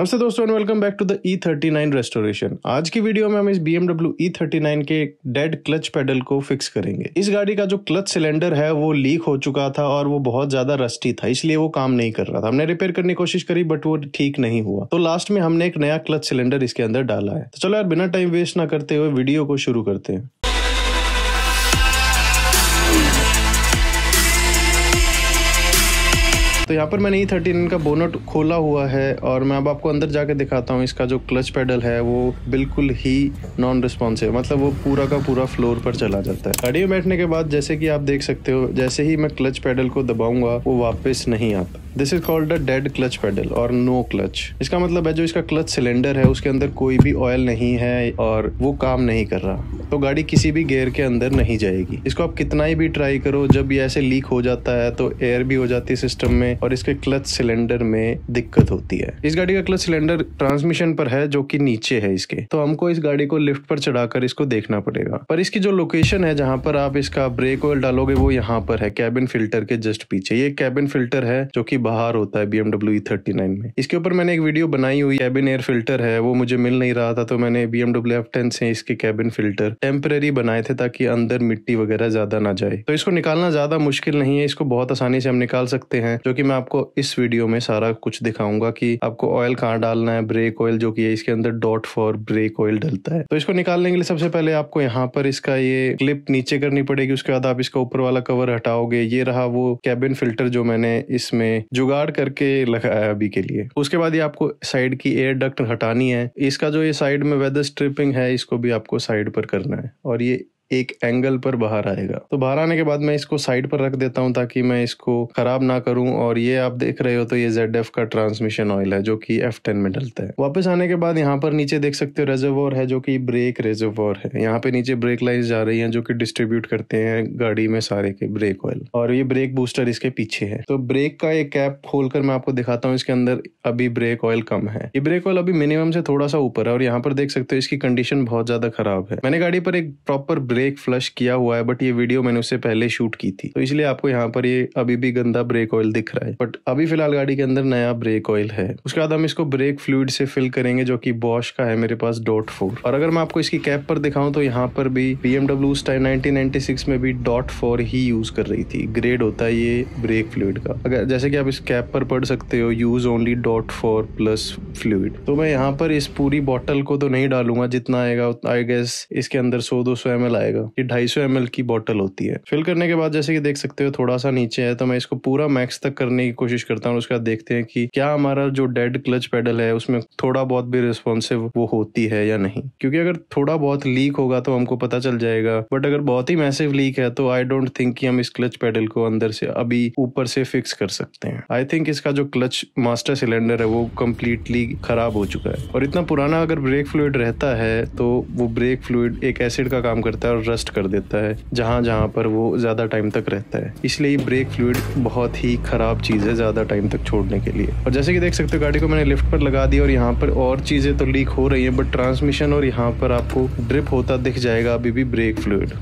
नमस्ते दोस्तों and welcome back to the E thirty nine restoration आज की वीडियो में हम इस BMW E thirty nine के डेड क्लच पेडल को फिक्स करेंगे इस गाड़ी का जो क्लच सिलेंडर है वो लीक हो चुका था और वो बहुत ज्यादा रस्टी था इसलिए वो काम नहीं कर रहा था हमने रिपेयर करने की कोशिश करी बट वो ठीक नहीं हुआ तो लास्ट में हमने एक नया क्लच सिलेंडर इसके अंदर डाला है तो चलो यार बिना टाइम वेस्ट ना करते हुए वीडियो को शुरू करते हैं तो यहाँ पर मैंने ई e थर्टीन का बोनट खोला हुआ है और मैं अब आपको अंदर जाके दिखाता हूँ इसका जो क्लच पेडल है वो बिल्कुल ही नॉन रिस्पॉन्सिव मतलब वो पूरा का पूरा फ्लोर पर चला जाता है गाड़ी में बैठने के बाद जैसे कि आप देख सकते हो जैसे ही मैं क्लच पेडल को दबाऊंगा वो वापस नहीं आता this is called a dead clutch pedal और नो क्लच इसका मतलब है जो इसका क्लच सिलेंडर है उसके अंदर कोई भी ऑयल नहीं है और वो काम नहीं कर रहा तो गाड़ी किसी भी गेयर के अंदर नहीं जाएगी इसको आप कितना ही भी ट्राई करो जब ये ऐसे लीक हो जाता है तो एयर भी हो जाती है सिस्टम में और इसके क्लच सिलेंडर में दिक्कत होती है इस गाड़ी का क्लच सिलेंडर ट्रांसमिशन पर है जो की नीचे है इसके तो हमको इस गाड़ी को लिफ्ट पर चढ़ाकर इसको देखना पड़ेगा पर इसकी जो लोकेशन है जहाँ पर आप इसका ब्रेक ऑयल डालोगे वो यहाँ पर है कैबिन फिल्टर के जस्ट पीछे ये कैबिन फिल्टर है जो की बाहर होता है बीएमडब्ल्यू ई थर्टी नाइन में इसके ऊपर मैंने एक वीडियो बनाई हुई कैबिन एयर फिल्टर है वो मुझे मिल नहीं रहा था तो मैंने बी एमडब्ल्यू एफ टेन से इसके कैबिन फिल्टर टेम्परेरी बनाए थे ताकि अंदर मिट्टी वगैरह ज्यादा ना जाए तो इसको निकालना ज्यादा मुश्किल नहीं है इसको बहुत आसानी से हम निकाल सकते हैं जो की मैं आपको इस वीडियो में सारा कुछ दिखाऊंगा की आपको ऑयल कहाँ डालना है ब्रेक ऑयल जो की है इसके अंदर डॉट फॉर ब्रेक ऑयल डलता है तो इसको निकालने के लिए सबसे पहले आपको यहाँ पर इसका ये क्लिप नीचे करनी पड़ेगी उसके बाद आप इसका ऊपर वाला कवर हटाओगे ये रहा वो कैबिन फिल्टर जो मैंने इसमें जुगाड़ करके रखा है अभी के लिए उसके बाद ये आपको साइड की एयर डक्ट हटानी है इसका जो ये साइड में वेदर स्ट्रिपिंग है इसको भी आपको साइड पर करना है और ये एक एंगल पर बाहर आएगा तो बाहर आने के बाद मैं इसको साइड पर रख देता हूँ ताकि मैं इसको खराब ना करूं और ये आप देख रहे हो तो ये जेड का ट्रांसमिशन ऑयल है जो कि एफ में डलता है वापस आने के बाद यहाँ पर नीचे देख सकते हो रेजोवर है जो कि ब्रेक रेजोवर है यहाँ पे नीचे ब्रेक लाइन जा रही है जो की डिस्ट्रीब्यूट करते हैं गाड़ी में सारे के ब्रेक ऑयल और ये ब्रेक बूस्टर इसके पीछे है तो ब्रेक का एक कैप खोलकर मैं आपको दिखाता हूँ इसके अंदर अभी ब्रेक ऑयल कम है ये ब्रेक ऑयल अभी मिनिमम से थोड़ा सा ऊपर है और यहाँ पर देख सकते हो इसकी कंडीशन बहुत ज्यादा खराब है मैंने गाड़ी पर एक प्रॉपर ब्रेक ब्रेक फ्लश किया हुआ है बट ये वीडियो मैंने उससे पहले शूट की थी तो इसलिए आपको यहाँ पर ये अभी भी गंदा ब्रेक ऑयल दिख रहा है बट अभी फिलहाल गाड़ी के अंदर नया ब्रेक ऑयल है उसके बाद हम इसको ब्रेक फ्लूड से फिल करेंगे जो की बॉश का है मेरे पास डॉट फोर और अगर मैं आपको इसकी कैप पर दिखाऊं तो यहाँ पर भी बीएमडब्ल्यू उस टाइम नाइनटीन में भी डॉट फोर ही यूज कर रही थी ग्रेड होता है ये ब्रेक फ्लूड का अगर जैसे कि आप इस कैप पर पढ़ सकते हो use only DOT four plus fluid तो मैं यहाँ पर इस पूरी बॉटल को तो नहीं डालूंगा जितना आएगा आई गेस इसके अंदर सौ दो सौ एम जाएगा ये ढाई सौ की बॉटल होती है फिल करने के बाद जैसे कि देख सकते हो थोड़ा सा नीचे है तो मैं इसको पूरा मैक्स तक करने की कोशिश करता हूँ उसके बाद देखते हैं कि क्या हमारा जो डेड क्लच पेडल है उसमें थोड़ा बहुत भी रिस्पॉन्सिव वो होती है या नहीं क्योंकि अगर थोड़ा बहुत लीक होगा तो हमको पता चल जाएगा बट अगर बहुत ही मैसिव लीक है तो आई डोंट थिंक कि हम इस क्लच पेडल को अंदर से अभी ऊपर से फिक्स कर सकते हैं आई थिंक इसका जो क्लच मास्टर सिलेंडर है वो कम्प्लीटली खराब हो चुका है और इतना पुराना अगर ब्रेक फ्लूड रहता है तो वो ब्रेक फ्लूड एक एसिड का काम करता है और रस्ट कर देता है जहाँ जहाँ पर वो ज़्यादा टाइम तक रहता है इसलिए ब्रेक फ्लूड बहुत ही ख़राब चीज़ है ज़्यादा टाइम तक छोड़ने के लिए और जैसे कि देख सकते हो गाड़ी को मैंने लिफ्ट पर लगा दिया और यहाँ पर और चीज़ें तो लीक हो रही हैं बट ट्रांसमिशन और यहाँ पर आपको ड्रिप होता दिख जाएगा अभी भी ब्रेक फ्लूड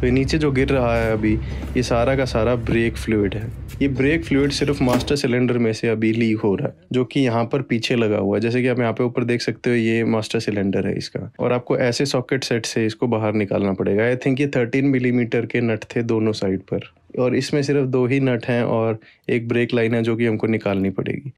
तो ये नीचे जो गिर रहा है अभी ये सारा का सारा ब्रेक फ्लूड है ये ब्रेक फ्लूड सिर्फ मास्टर सिलेंडर में से अभी लीक हो रहा है जो कि यहाँ पर पीछे लगा हुआ है जैसे कि आप यहाँ पे ऊपर देख सकते हो ये मास्टर सिलेंडर है इसका और आपको ऐसे सॉकेट सेट से इसको बाहर निकालना पड़ेगा आई थिंक ये थर्टीन मिलीमीटर के नट थे दोनों साइड पर और इसमें सिर्फ दो ही नट हैं और एक ब्रेक लाइन है जो कि हमको निकालनी पड़ेगी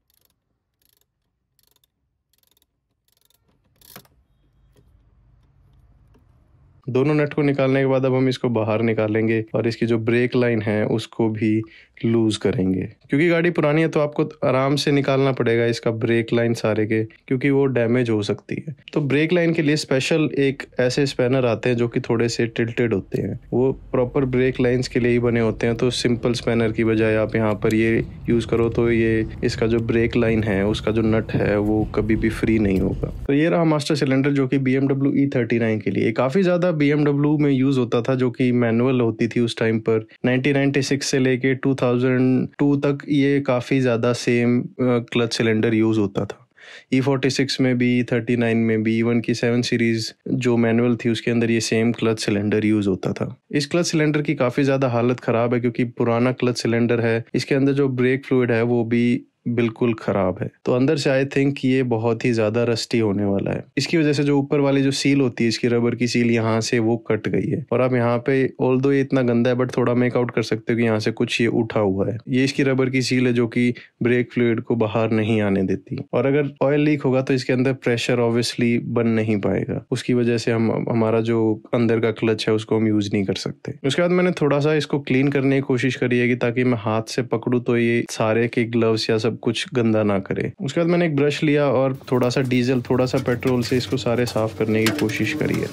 दोनों नट को निकालने के बाद अब हम इसको बाहर निकालेंगे और इसकी जो ब्रेक लाइन है उसको भी लूज करेंगे क्योंकि गाड़ी पुरानी है तो आपको आराम से निकालना पड़ेगा इसका ब्रेक लाइन सारे के क्योंकि वो डैमेज हो सकती है तो ब्रेक लाइन के लिए स्पेशल एक ऐसे स्पैनर आते हैं जो कि थोड़े से टिल्टेड होते हैं वो प्रॉपर ब्रेक लाइन्स के लिए ही बने होते हैं तो सिंपल स्पैनर की बजाय आप यहाँ पर ये यूज़ करो तो ये इसका जो ब्रेक लाइन है उसका जो नट है वो कभी भी फ्री नहीं होगा तो ये रहा मास्टर सिलेंडर जो कि BMW E thirty nine के लिए काफ़ी ज़्यादा बी एमडब्ल्यू में यूज़ होता था जो कि मैनुअल होती थी उस टाइम पर नाइनटीन से लेके टू 2002 तक ये काफ़ी ज़्यादा सेम क्लच सिलेंडर यूज़ होता था ई फोर्टी सिक्स में भी थर्टी e नाइन में भी इवन e की सेवन सीरीज जो मैनुअल थी उसके अंदर ये सेम क्लच सिलेंडर यूज होता था इस क्लच सिलेंडर की काफ़ी ज़्यादा हालत ख़राब है क्योंकि पुराना क्लच सिलेंडर है इसके अंदर जो ब्रेक फ्लूड है वो भी बिल्कुल ख़राब है तो अंदर से आई थिंक ये बहुत ही ज़्यादा रस्टी होने वाला है इसकी वजह से जो ऊपर वाली जो सील होती है इसकी रबर की सील यहाँ से वो कट गई है और आप यहाँ पे ऑल दो ये इतना गंदा है बट थोड़ा मेकआउट कर सकते हो कि यहाँ से कुछ ये उठा हुआ है ये इसकी रबर की सील है जो कि ब्रेक फ्लूड को बाहर नहीं आने देती और अगर ऑयल लीक होगा तो इसके अंदर प्रेशर ऑब्वियसली बन नहीं पाएगा उसकी वजह से हम हमारा जो अंदर का क्लच है उसको हम यूज़ नहीं कर सकते उसके बाद मैंने थोड़ा सा इसको क्लीन करने की कोशिश करी है कि ताकि मैं हाथ से पकड़ू तो ये सारे के ग्लव्स या सब मतलब कुछ गंदा ना करे उसके बाद मैंने एक ब्रश लिया और थोड़ा सा डीजल थोड़ा सा पेट्रोल से इसको सारे साफ करने की कोशिश करी है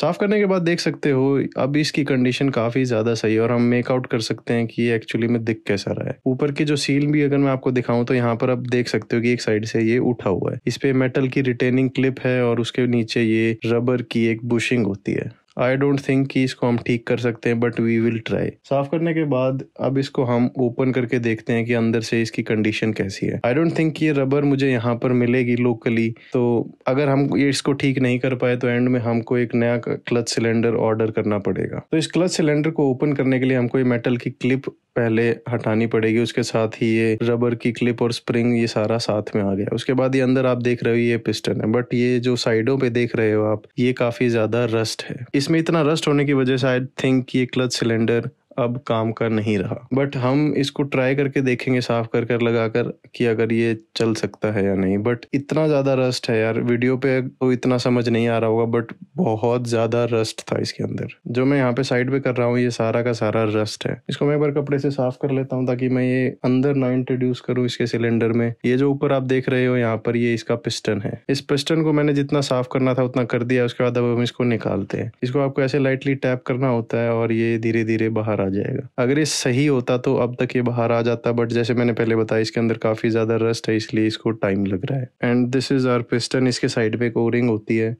साफ़ करने के बाद देख सकते हो अब इसकी कंडीशन काफ़ी ज़्यादा सही है और हम मेकआउट कर सकते हैं कि ये एक्चुअली में दिख कैसा रहा है ऊपर की जो सील भी अगर मैं आपको दिखाऊं तो यहाँ पर आप देख सकते हो कि एक साइड से ये उठा हुआ है इस पे मेटल की रिटेनिंग क्लिप है और उसके नीचे ये रबर की एक बुशिंग होती है आई डोंट थिंक कि इसको हम ठीक कर सकते हैं बट वी विल ट्राई साफ करने के बाद अब इसको हम ओपन करके देखते हैं कि अंदर से इसकी कंडीशन कैसी है आई डोंट थिंक ये रबर मुझे यहाँ पर मिलेगी लोकली तो अगर हम ये इसको ठीक नहीं कर पाए तो एंड में हमको एक नया क्लच सिलेंडर ऑर्डर करना पड़ेगा तो इस क्लच सिलेंडर को ओपन करने के लिए हमको ये मेटल की क्लिप पहले हटानी पड़ेगी उसके साथ ही ये रबर की क्लिप और स्प्रिंग ये सारा साथ में आ गया उसके बाद ये अंदर आप देख रहे हो ये पिस्टन है बट ये जो साइडों पे देख रहे हो आप ये काफी ज्यादा रस्ट है इसमें इतना रस्ट होने की वजह से आई थिंक ये क्लच सिलेंडर अब काम का नहीं रहा बट हम इसको ट्राई करके देखेंगे साफ कर कर लगा कर कि अगर ये चल सकता है या नहीं बट इतना ज़्यादा रस्ट है यार वीडियो पे तो इतना समझ नहीं आ रहा होगा बट बहुत ज़्यादा रस्ट था इसके अंदर जो मैं यहाँ पे साइड पे कर रहा हूँ ये सारा का सारा रस्ट है इसको मैं एक बार कपड़े से साफ कर लेता हूँ ताकि मैं ये अंदर ना इंट्रोड्यूस करूँ इसके सिलेंडर में ये जो ऊपर आप देख रहे हो यहाँ पर ये इसका पिस्टन है इस पिस्टन को मैंने जितना साफ करना था उतना कर दिया उसके बाद अब हम इसको निकालते हैं इसको आपको ऐसे लाइटली टैप करना होता है और ये धीरे धीरे बाहर बाहर आ जाएगा अगर ये सही होता तो अब तक ये बाहर आ जाता बट जैसे मैंने पहले बताया इसके अंदर काफ़ी ज़्यादा रस्ट है इसलिए इसको टाइम लग रहा है and this is our piston इसके साइड पे एक ओरिंग होती है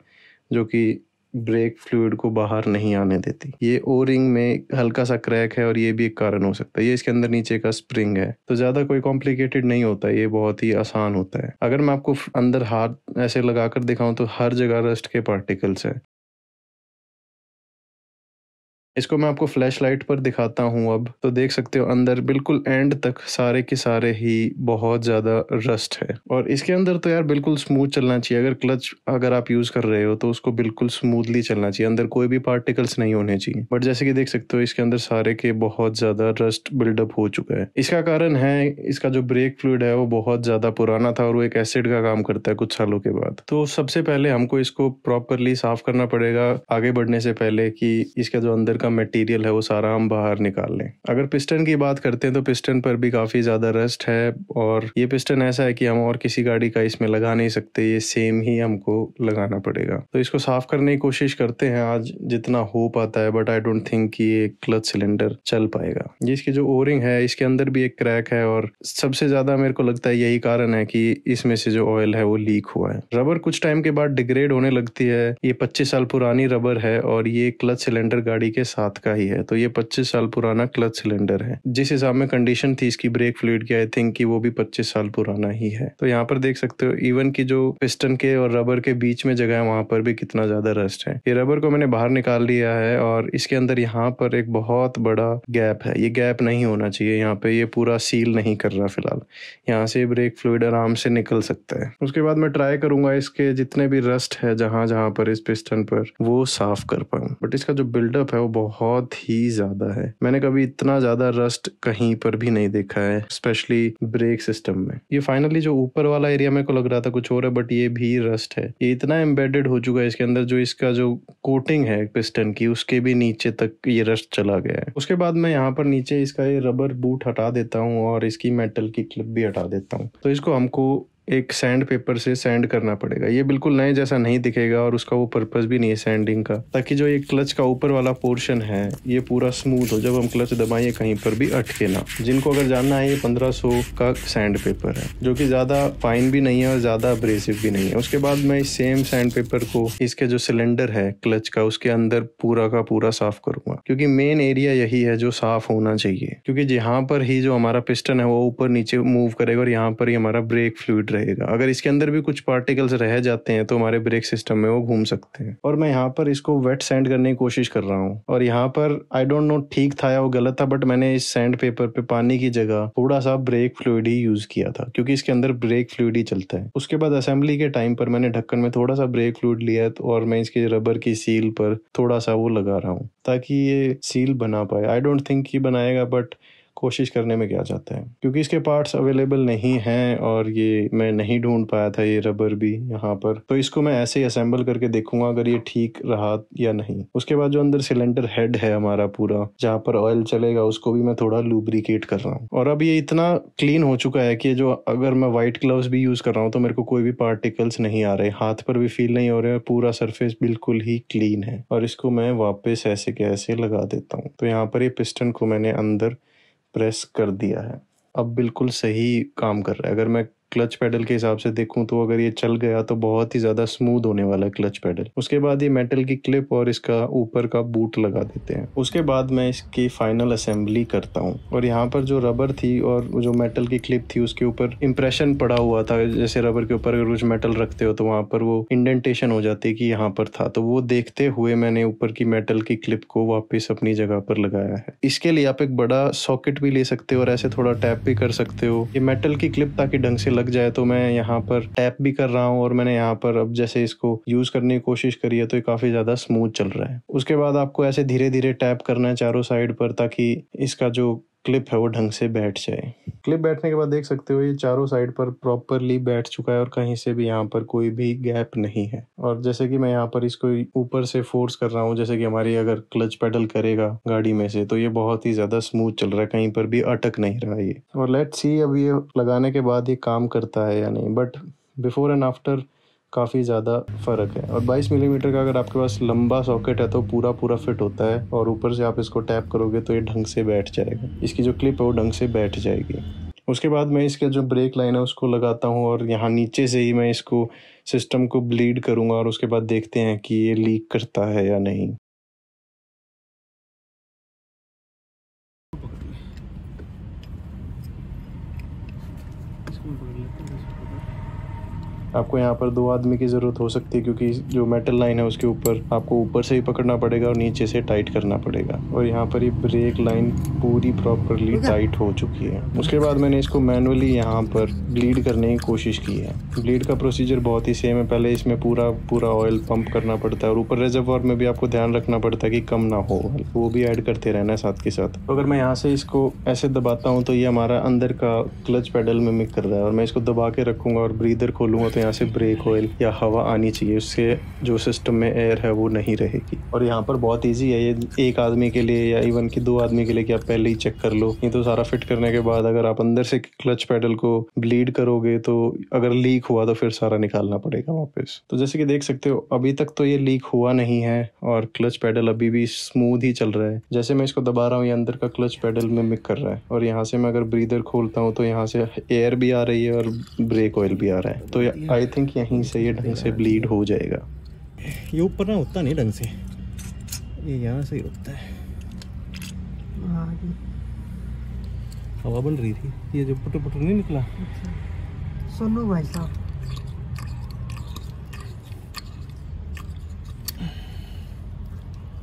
जो कि ब्रेक फ्लूड को बाहर नहीं आने देती ये ओ रिंग में हल्का सा क्रैक है और ये भी एक कारण हो सकता है ये इसके अंदर नीचे का स्प्रिंग है तो ज़्यादा कोई कॉम्प्लिकेटेड नहीं होता ये बहुत ही आसान होता है अगर मैं आपको अंदर हाथ ऐसे लगाकर दिखाऊं तो हर जगह रस्ट के पार्टिकल्स हैं इसको मैं आपको फ्लैश लाइट पर दिखाता हूँ अब तो देख सकते हो अंदर बिल्कुल एंड तक सारे के सारे ही बहुत ज़्यादा रस्ट है और इसके अंदर तो यार बिल्कुल स्मूथ चलना चाहिए अगर क्लच अगर आप यूज़ कर रहे हो तो उसको बिल्कुल स्मूथली चलना चाहिए अंदर कोई भी पार्टिकल्स नहीं होने चाहिए बट जैसे कि देख सकते हो इसके अंदर सारे के बहुत ज़्यादा रस्ट बिल्डअप हो चुका है इसका कारण है इसका जो ब्रेक फ्लूड है वो बहुत ज़्यादा पुराना था और वो एक एसिड का काम करता है कुछ सालों के बाद तो सबसे पहले हमको इसको प्रॉपरली साफ करना पड़ेगा आगे बढ़ने से पहले कि इसका जो अंदर का मटेरियल है वो सारा हम बाहर निकाल लें अगर पिस्टन की बात करते हैं तो पिस्टन पर भी काफ़ी ज़्यादा रस्ट है और ये पिस्टन ऐसा है कि हम और किसी गाड़ी का इसमें लगा नहीं सकते ये सेम ही हमको लगाना पड़ेगा तो इसको साफ करने की कोशिश करते हैं आज जितना हो पाता है बट आई डोंट थिंक कि ये क्लच सिलेंडर चल पाएगा ये इसकी जो ओरिंग है इसके अंदर भी एक क्रैक है और सबसे ज़्यादा मेरे को लगता है यही कारण है कि इसमें से जो ऑयल है वो लीक हुआ है रबर कुछ टाइम के बाद डिग्रेड होने लगती है ये पच्चीस साल पुरानी रबर है और ये क्लच सिलेंडर गाड़ी के सात का ही है तो ये पच्चीस साल पुराना क्लच सिलेंडर है जिस हिसाब में कंडीशन थी इसकी ब्रेक फ्लूड की आई थिंक की वो भी पच्चीस साल पुराना ही है तो यहाँ पर देख सकते हो इवन की जो पिस्टन के और रबर के बीच में जगह है वहां पर भी कितना ज्यादा रस्ट है ये रबर को मैंने बाहर निकाल लिया है और इसके अंदर यहाँ पर एक बहुत बड़ा गैप है ये गैप नहीं होना चाहिए यहाँ पे ये पूरा सील नहीं कर रहा फिलहाल यहाँ से ब्रेक फ्लूड आराम से निकल सकता है उसके बाद मैं ट्राई करूंगा इसके जितने भी रस्ट है जहां जहां पर इस पिस्टन पर वो साफ कर पाऊँ बट इसका जो बिल्डअप है वो बहुत ही ज्यादा है मैंने कभी इतना ज्यादा रस्ट कहीं पर भी नहीं देखा है स्पेशली ब्रेक सिस्टम में ये फाइनली जो ऊपर वाला एरिया मेरे को लग रहा था कुछ और है बट ये भी रस्ट है ये इतना एम्बेडेड हो चुका है इसके अंदर जो इसका जो कोटिंग है पिस्टन की उसके भी नीचे तक ये रस्ट चला गया है उसके बाद मैं यहाँ पर नीचे इसका ये रबर बूट हटा देता हूँ और इसकी मेटल की क्लिप भी हटा देता हूँ तो इसको हमको एक सैंड पेपर से सैंड करना पड़ेगा ये बिल्कुल नए जैसा नहीं दिखेगा और उसका वो पर्पस भी नहीं है सैंडिंग का ताकि जो ये क्लच का ऊपर वाला पोर्शन है ये पूरा स्मूथ हो जब हम क्लच दबाएं कहीं पर भी अटके ना जिनको अगर जानना है ये पंद्रह का सैंड पेपर है जो कि ज़्यादा फाइन भी नहीं है और ज़्यादा अब्रेसिव भी नहीं है उसके बाद मैं इस सेम सैंड पेपर को इसके जो सिलेंडर है क्लच का उसके अंदर पूरा का पूरा साफ करूंगा क्योंकि मेन एरिया यही है जो साफ होना चाहिए क्योंकि यहाँ पर ही जो हमारा पिस्टन है वो ऊपर नीचे मूव करेगा और यहाँ पर ही हमारा ब्रेक फ्लूड रहेगा अगर इसके अंदर भी कुछ पार्टिकल्स रह जाते हैं तो हमारे ब्रेक सिस्टम में वो घूम सकते हैं और मैं यहाँ पर इसको वेट सैंड करने की कोशिश कर रहा हूँ और यहाँ पर आई डोंट नो ठीक था या वो गलत था बट मैंने इस सैंड पेपर पे पानी की जगह थोड़ा सा ब्रेक फ्लूड ही यूज किया था क्योंकि इसके अंदर ब्रेक फ्लूड ही चलता है उसके बाद असेंबली के टाइम पर मैंने ढक्कन में थोड़ा सा ब्रेक फ्लूड लिया तो और मैं इसके रबर की सील पर थोड़ा सा वो लगा रहा हूँ ताकि ये सील बना पाए आई डोंट थिंक ये बनाएगा बट कोशिश करने में क्या जाता है क्योंकि इसके पार्ट्स अवेलेबल नहीं हैं और ये मैं नहीं ढूंढ पाया था ये रबर भी यहाँ पर तो इसको मैं ऐसे ही असेंबल करके देखूंगा अगर ये ठीक रहा या नहीं उसके बाद जो अंदर सिलेंडर हेड है हमारा पूरा जहाँ पर ऑयल चलेगा उसको भी मैं थोड़ा लुब्रिकेट कर रहा हूँ और अब ये इतना क्लीन हो चुका है कि जो अगर मैं वाइट ग्लव्स भी यूज़ कर रहा हूँ तो मेरे को कोई भी पार्टिकल्स नहीं आ रहे हाथ पर भी फील नहीं हो रहे पूरा सरफेस बिल्कुल ही क्लीन है और इसको मैं वापस ऐसे के ऐसे लगा देता हूँ तो यहाँ पर ये पिस्टन को मैंने अंदर प्रेस कर दिया है अब बिल्कुल सही काम कर रहा है अगर मैं क्लच पैडल के हिसाब से देखूं तो अगर ये चल गया तो बहुत ही ज़्यादा स्मूथ होने वाला है क्लच पैडल उसके बाद ये मेटल की क्लिप और इसका ऊपर का बूट लगा देते हैं उसके बाद मैं इसकी फाइनल असेंबली करता हूँ और यहाँ पर जो रबर थी और जो मेटल की क्लिप थी उसके ऊपर इंप्रेशन पड़ा हुआ था जैसे रबर के ऊपर अगर कुछ मेटल रखते हो तो वहाँ पर वो इंडेंटेशन हो जाती है कि यहाँ पर था तो वो देखते हुए मैंने ऊपर की मेटल की क्लिप को वापिस अपनी जगह पर लगाया है इसके लिए आप एक बड़ा सॉकेट भी ले सकते हो और ऐसे थोड़ा टैप भी कर सकते हो ये मेटल की क्लिप ताकि ढंग से लग जाए तो मैं यहाँ पर टैप भी कर रहा हूँ और मैंने यहाँ पर अब जैसे इसको यूज़ करने की कोशिश करी है तो ये काफ़ी ज़्यादा स्मूथ चल रहा है उसके बाद आपको ऐसे धीरे धीरे टैप करना है चारों साइड पर ताकि इसका जो क्लिप है वो ढंग से बैठ जाए क्लिप बैठने के बाद देख सकते हो ये चारों साइड पर प्रॉपरली बैठ चुका है और कहीं से भी यहाँ पर कोई भी गैप नहीं है और जैसे कि मैं यहाँ पर इसको ऊपर से फोर्स कर रहा हूँ जैसे कि हमारी अगर क्लच पेडल करेगा गाड़ी में से तो ये बहुत ही ज़्यादा स्मूथ चल रहा है कहीं पर भी अटक नहीं रहा ये और लेट सी अब ये लगाने के बाद ये काम करता है या नहीं बट बिफोर एंड आफ्टर काफ़ी ज़्यादा फ़र्क है और 22 मिलीमीटर का अगर आपके पास लंबा सॉकेट है तो पूरा पूरा फिट होता है और ऊपर से आप इसको टैप करोगे तो ये ढंग से बैठ जाएगा इसकी जो क्लिप है वो ढंग से बैठ जाएगी उसके बाद मैं इसके जो ब्रेक लाइन है उसको लगाता हूँ और यहाँ नीचे से ही मैं इसको सिस्टम को ब्लीड करूँगा और उसके बाद देखते हैं कि ये लीक करता है या नहीं आपको यहाँ पर दो आदमी की ज़रूरत हो सकती है क्योंकि जो मेटल लाइन है उसके ऊपर आपको ऊपर से ही पकड़ना पड़ेगा और नीचे से टाइट करना पड़ेगा और यहाँ पर ये ब्रेक लाइन पूरी प्रॉपरली टाइट हो चुकी है उसके बाद मैंने इसको मैनुअली यहाँ पर ब्लीड करने की कोशिश की है ब्लीड का प्रोसीजर बहुत ही सेम है पहले इसमें पूरा पूरा ऑयल पंप करना पड़ता है और ऊपर रिजर्वर में भी आपको ध्यान रखना पड़ता है कि कम ना हो वो भी ऐड करते रहना है साथ के साथ तो अगर मैं यहाँ से इसको ऐसे दबाता हूँ तो ये हमारा अंदर का क्लच पेडल में मिक कर रहा है और मैं इसको दबा के रखूंगा और ब्रीदर खोलूंगा तो तो यहाँ से ब्रेक ऑयल या हवा आनी चाहिए उससे जो सिस्टम में एयर है वो नहीं रहेगी और यहाँ पर बहुत ईजी है ये एक आदमी के लिए या इवन की दो आदमी के लिए कि आप पहले ही चेक कर लो ये तो सारा फिट करने के बाद अगर आप अंदर से क्लच पैडल को ब्लीड करोगे तो अगर लीक हुआ तो फिर सारा निकालना पड़ेगा वापस तो जैसे कि देख सकते हो अभी तक तो ये लीक हुआ नहीं है और क्लच पैडल अभी भी स्मूथ ही चल रहा है जैसे मैं इसको दबा रहा हूँ ये अंदर का क्लच पैडल में मिक कर रहा है और यहाँ से मैं अगर ब्रीदर खोलता हूँ तो यहाँ से एयर भी आ रही है और ब्रेक ऑयल भी आ रहा है तो आई थिंक यहीं से ये ढंग से ब्लीड हो जाएगा ये ऊपर ना होता नहीं ढंग से ये यहाँ से ही होता है हवा बन रही थी ये जो पुटर पुटर नहीं निकला अच्छा। सोनू भाई साहब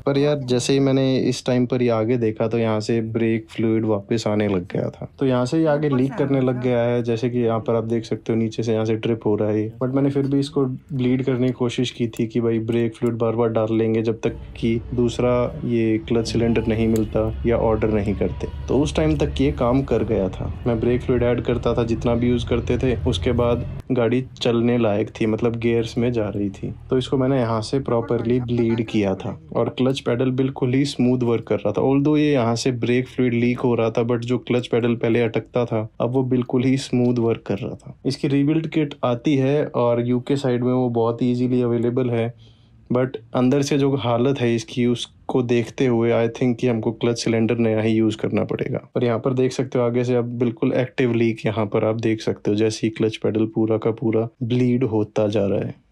पर यार जैसे ही मैंने इस टाइम पर ये आगे देखा तो यहाँ से ब्रेक फ्लूड वापस आने लग गया था तो यहाँ से ये आगे लीक करने लग गया है जैसे कि यहाँ पर आप देख सकते हो नीचे से यहाँ से ट्रिप हो रहा है बट मैंने फिर भी इसको ब्लीड करने की कोशिश की थी कि भाई ब्रेक फ्लूड बार बार डाल लेंगे जब तक कि दूसरा ये क्लच सिलेंडर नहीं मिलता या ऑर्डर नहीं करते तो उस टाइम तक ये काम कर गया था मैं ब्रेक फ्लूड ऐड करता था जितना भी यूज़ करते थे उसके बाद गाड़ी चलने लायक थी मतलब गेयर्स में जा रही थी तो इसको मैंने यहाँ से प्रॉपरली ब्लीड किया था और क्लच क्लच पैडल बिल्कुल ही स्मूथ वर्क कर रहा था ऑल ये यहाँ से ब्रेक फ्लूड लीक हो रहा था बट जो क्लच पैडल पहले अटकता था अब वो बिल्कुल ही स्मूथ वर्क कर रहा था इसकी रिबिल्ड किट आती है और यूके साइड में वो बहुत ईजीली अवेलेबल है बट अंदर से जो हालत है इसकी उसको देखते हुए आई थिंक कि हमको क्लच सिलेंडर नया ही यूज़ करना पड़ेगा और यहाँ पर देख सकते हो आगे से आप बिल्कुल एक्टिव लीक यहाँ पर आप देख सकते हो जैसे ही क्लच पेडल पूरा का पूरा ब्लीड होता जा रहा है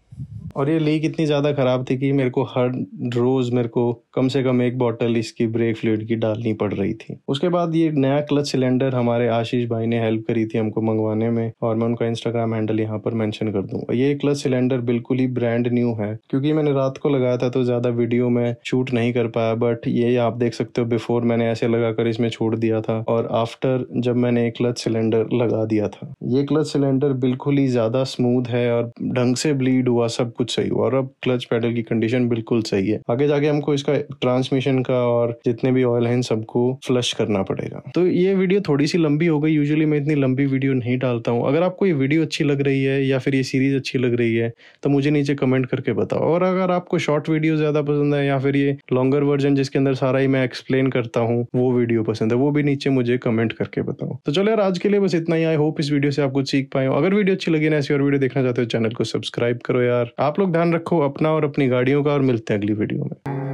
और ये लीक इतनी ज़्यादा ख़राब थी कि मेरे को हर रोज़ मेरे को कम से कम एक बॉटल इसकी ब्रेक फ्लूड की डालनी पड़ रही थी उसके बाद ये नया क्लच सिलेंडर हमारे आशीष भाई ने हेल्प करी थी हमको मंगवाने में और मैं उनका इंस्टाग्राम हैंडल यहाँ पर मैंशन कर दूँ ये क्लच सिलेंडर बिल्कुल ही ब्रांड न्यू है क्योंकि मैंने रात को लगाया था तो ज़्यादा वीडियो में शूट नहीं कर पाया बट ये आप देख सकते हो बिफोर मैंने ऐसे लगाकर इसमें छोड़ दिया था और आफ्टर जब मैंने क्लच सिलेंडर लगा दिया था ये क्लच सिलेंडर बिल्कुल ही ज़्यादा स्मूथ है और ढंग से ब्लीड हुआ सब कुछ कुछ सही हुआ और अब क्लच पैडल की कंडीशन बिल्कुल सही है आगे जाके हमको इसका ट्रांसमिशन का और जितने भी ऑयल हैं सबको फ्लश करना पड़ेगा तो ये वीडियो थोड़ी सी लंबी हो गई यूजली मैं इतनी लंबी वीडियो नहीं डालता हूँ अगर आपको ये वीडियो अच्छी लग रही है या फिर ये सीरीज अच्छी लग रही है तो मुझे नीचे कमेंट करके बताओ और अगर आपको शॉर्ट वीडियो ज्यादा पसंद है या फिर ये लॉन्गर वर्जन जिसके अंदर सारा ही मैं एक्सप्लेन करता हूँ वो वीडियो पसंद है वो भी नीचे मुझे कमेंट करके बताओ तो चलो यार आज के लिए बस इतना ही आई होप इस वीडियो से आप कुछ सीख पाए अगर वीडियो अच्छी लगी ना ऐसी और वीडियो देखना चाहते हो चैनल को सब्सक्राइब करो यार आप आप लोग ध्यान रखो अपना और अपनी गाड़ियों का और मिलते हैं अगली वीडियो में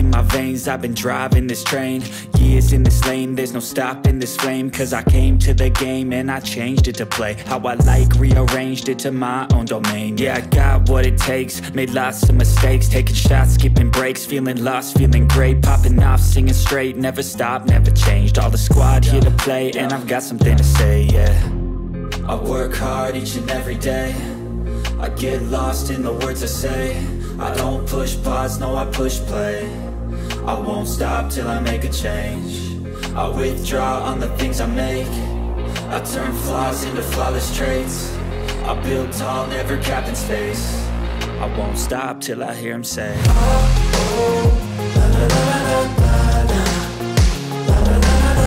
in my veins I've been driving this train Years in this lane There's no stopping this flame Cause I came to the game And I changed it to play How I like Rearranged it to my own domain Yeah, I got what it takes Made lots of mistakes Taking shots, skipping breaks Feeling lost, feeling great Popping off, singing straight Never stopped, never changed All the squad here to play And I've got something to say, yeah I work hard each and every day I get lost in the words I say I don't push pods, no I push play I won't stop till I make a change I withdraw on the things I make I turn flaws into flawless traits I build tall, never capped in space I won't stop till I hear him say oh.